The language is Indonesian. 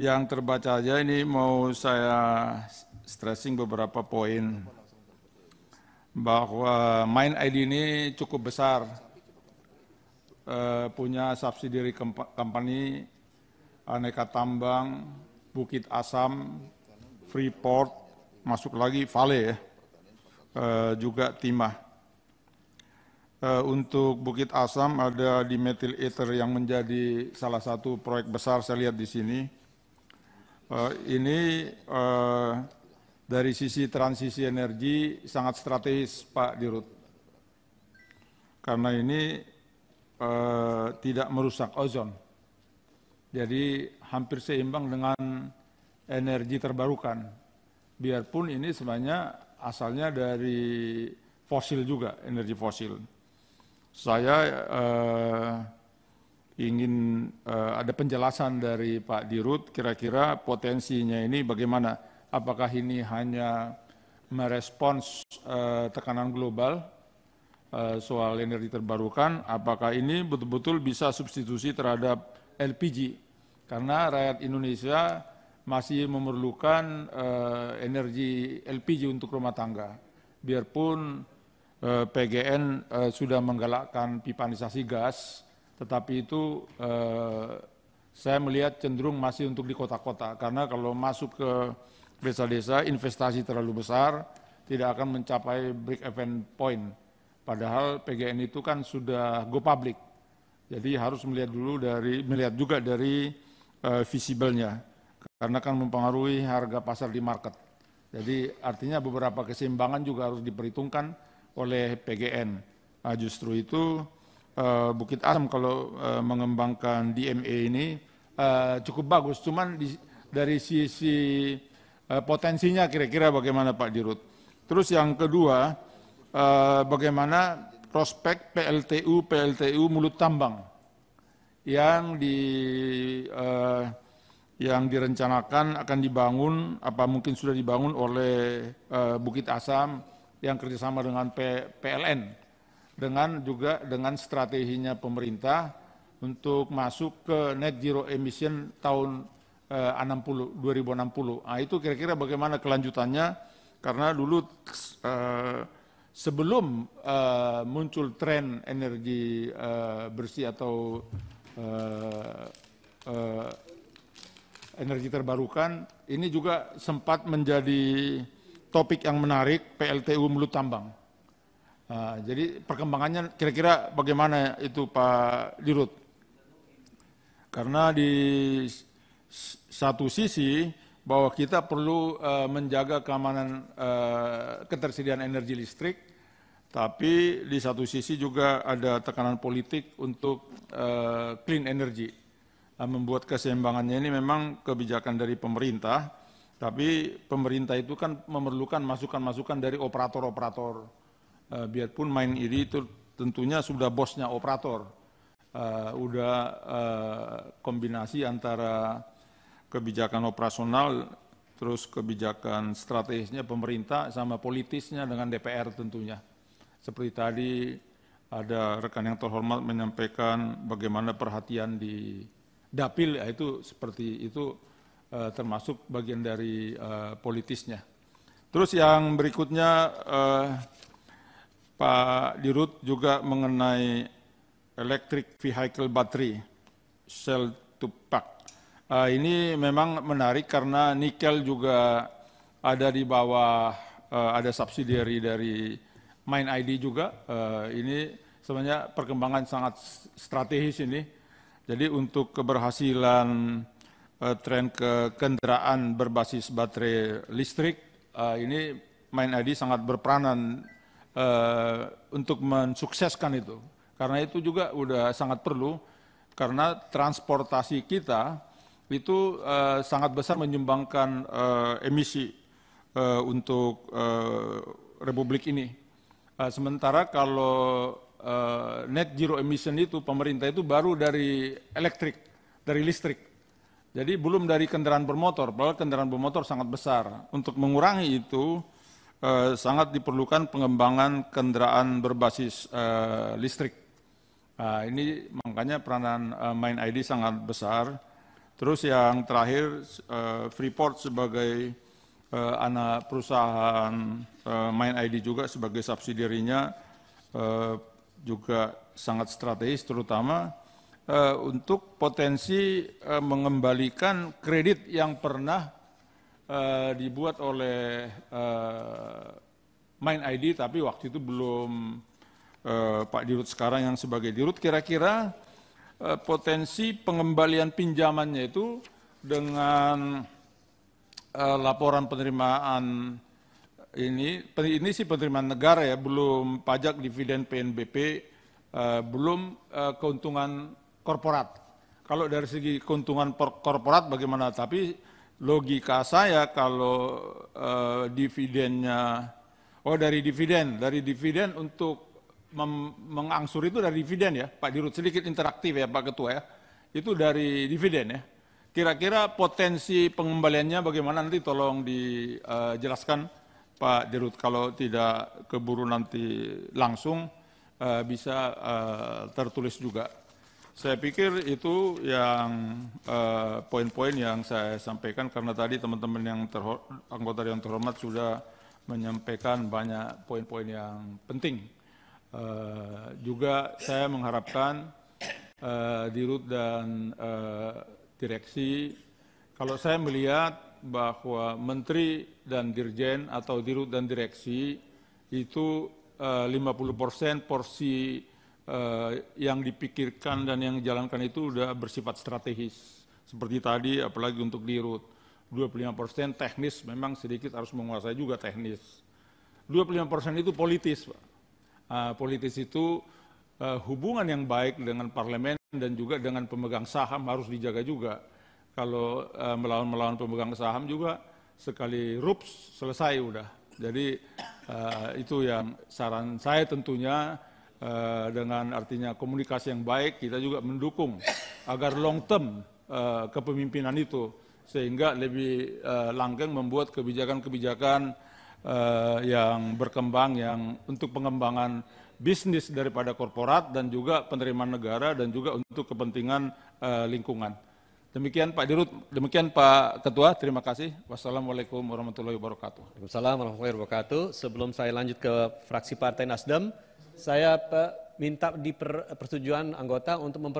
yang terbaca aja ini mau saya stressing beberapa poin bahwa main ID ini cukup besar e, punya subsidiary company aneka tambang Bukit Asam Freeport masuk lagi Vale ya e, juga Timah e, untuk Bukit Asam ada di Metal ether yang menjadi salah satu proyek besar saya lihat di sini Eh, ini eh, dari sisi transisi energi sangat strategis Pak Dirut. Karena ini eh, tidak merusak ozon. Jadi hampir seimbang dengan energi terbarukan. Biarpun ini sebenarnya asalnya dari fosil juga, energi fosil. Saya ingin uh, ada penjelasan dari Pak Dirut kira-kira potensinya ini bagaimana? Apakah ini hanya merespons uh, tekanan global uh, soal energi terbarukan? Apakah ini betul-betul bisa substitusi terhadap LPG? Karena rakyat Indonesia masih memerlukan uh, energi LPG untuk rumah tangga. Biarpun PGN sudah menggalakkan pipanisasi gas, tetapi itu eh, saya melihat cenderung masih untuk di kota-kota karena kalau masuk ke desa-desa investasi terlalu besar tidak akan mencapai break even point. Padahal PGN itu kan sudah go public. Jadi harus melihat dulu dari melihat juga dari eh, visible-nya karena kan mempengaruhi harga pasar di market. Jadi artinya beberapa keseimbangan juga harus diperhitungkan oleh PGN. Nah, justru itu Eh, Bukit Asam kalau eh, mengembangkan DMA ini eh, cukup bagus. Cuman dari sisi potensinya kira-kira bagaimana Pak Dirut? Terus yang kedua, bagaimana prospek PLTU PLTU mulut tambang yang di yang direncanakan akan dibangun apa mungkin sudah dibangun oleh Bukit Asam yang kerjasama dengan PLN dengan juga dengan strateginya pemerintah untuk masuk ke net zero emission tahun e, 60 2060. Nah, itu kira-kira bagaimana kelanjutannya karena dulu e, sebelum e, muncul tren energi e, bersih atau e, e, energi terbarukan ini juga sempat menjadi topik yang menarik PLTU Mulut Tambang Ah, jadi perkembangannya kira-kira bagaimana itu Pak Dirut? Karena di satu sisi bahwa kita perlu uh, menjaga keamanan uh, ketersediaan energi listrik, tapi di satu sisi juga ada tekanan politik untuk uh, clean energy. Uh, membuat keseimbangannya ini memang kebijakan dari pemerintah, tapi pemerintah itu kan memerlukan masukan-masukan dari operator-operator uh, biarpun main iri itu tentunya sudah bosnya operator, uh, udah uh, kombinasi antara kebijakan operasional, terus kebijakan strategisnya pemerintah sama politisnya dengan DPR tentunya. Seperti tadi ada rekan yang terhormat menyampaikan bagaimana perhatian di dapil yaitu seperti itu eh, termasuk bagian dari eh, politisnya. Terus yang berikutnya eh, Pak Dirut juga mengenai electric vehicle battery, cell to pack. Uh, ini memang menarik karena nikel juga ada di bawah, uh, ada subsidi dari Main ID juga. Uh, ini sebenarnya perkembangan sangat strategis ini. Jadi untuk keberhasilan uh, tren ke kendaraan berbasis baterai listrik, uh, ini Main ID sangat berperanan Eh, untuk mensukseskan itu. Karena itu juga sudah sangat perlu karena transportasi kita itu eh, sangat besar menyumbangkan eh, emisi untuk republik ini. sementara kalau net zero emission itu pemerintah itu baru dari elektrik, dari listrik. Jadi belum dari kendaraan bermotor, padahal kendaraan bermotor sangat besar. Untuk mengurangi itu, Eh, sangat diperlukan pengembangan kendaraan berbasis eh, listrik. Nah, ini makanya peranan eh, Main ID sangat besar. Terus yang terakhir eh, Freeport sebagai eh, anak perusahaan eh, Main ID juga sebagai subsidiarinya eh, juga sangat strategis terutama eh, untuk potensi eh, mengembalikan kredit yang pernah Eh, dibuat oleh uh, eh, Mind ID, tapi waktu itu belum uh, Pak Dirut sekarang yang sebagai Dirut, kira-kira uh, potensi pengembalian pinjamannya itu dengan uh, laporan penerimaan ini ini sih penerimaan negara ya belum pajak dividen PNBP uh, belum uh, keuntungan korporat kalau dari segi keuntungan korporat bagaimana tapi logika saya kalau uh, dividennya oh dari dividen, dari dividen untuk mem- mengangsur itu dari dividen ya, Pak Dirut sedikit interaktif ya Pak Ketua ya. Itu dari dividen ya. Kira-kira potensi pengembaliannya bagaimana nanti tolong dijelaskan eh, Pak Dirut kalau tidak keburu nanti langsung eh, bisa eh, tertulis juga. Saya pikir itu yang eh, poin-poin uh, yang saya sampaikan karena tadi teman-teman yang anggota yang terhormat sudah menyampaikan banyak poin-poin yang penting. Uh, juga saya mengharapkan uh, Dirut dan uh, direksi, kalau saya melihat bahwa menteri dan dirjen atau Dirut dan direksi itu uh, 50 persen porsi Eh, yang dipikirkan dan yang dijalankan itu sudah bersifat strategis. Seperti tadi, apalagi untuk di root, 25% teknis memang sedikit harus menguasai juga teknis. 25% persen itu politis, Pak. Uh, politis itu uh, hubungan yang baik dengan parlemen dan juga dengan pemegang saham harus dijaga juga. Kalau melawan melawan-melawan pemegang saham juga sekali rups selesai udah. Jadi uh, itu yang saran saya tentunya Eh, dengan artinya komunikasi yang baik, kita juga mendukung agar long term eh, kepemimpinan itu sehingga lebih uh, langgeng membuat kebijakan-kebijakan yang berkembang yang untuk pengembangan bisnis daripada korporat dan juga penerimaan negara dan juga untuk kepentingan lingkungan. Demikian Pak Dirut, demikian Pak Ketua, terima kasih. Wassalamualaikum warahmatullahi wabarakatuh. Waalaikumsalam warahmatullahi wabarakatuh. Sebelum saya lanjut ke fraksi Partai Nasdem, saya minta di persetujuan anggota untuk memper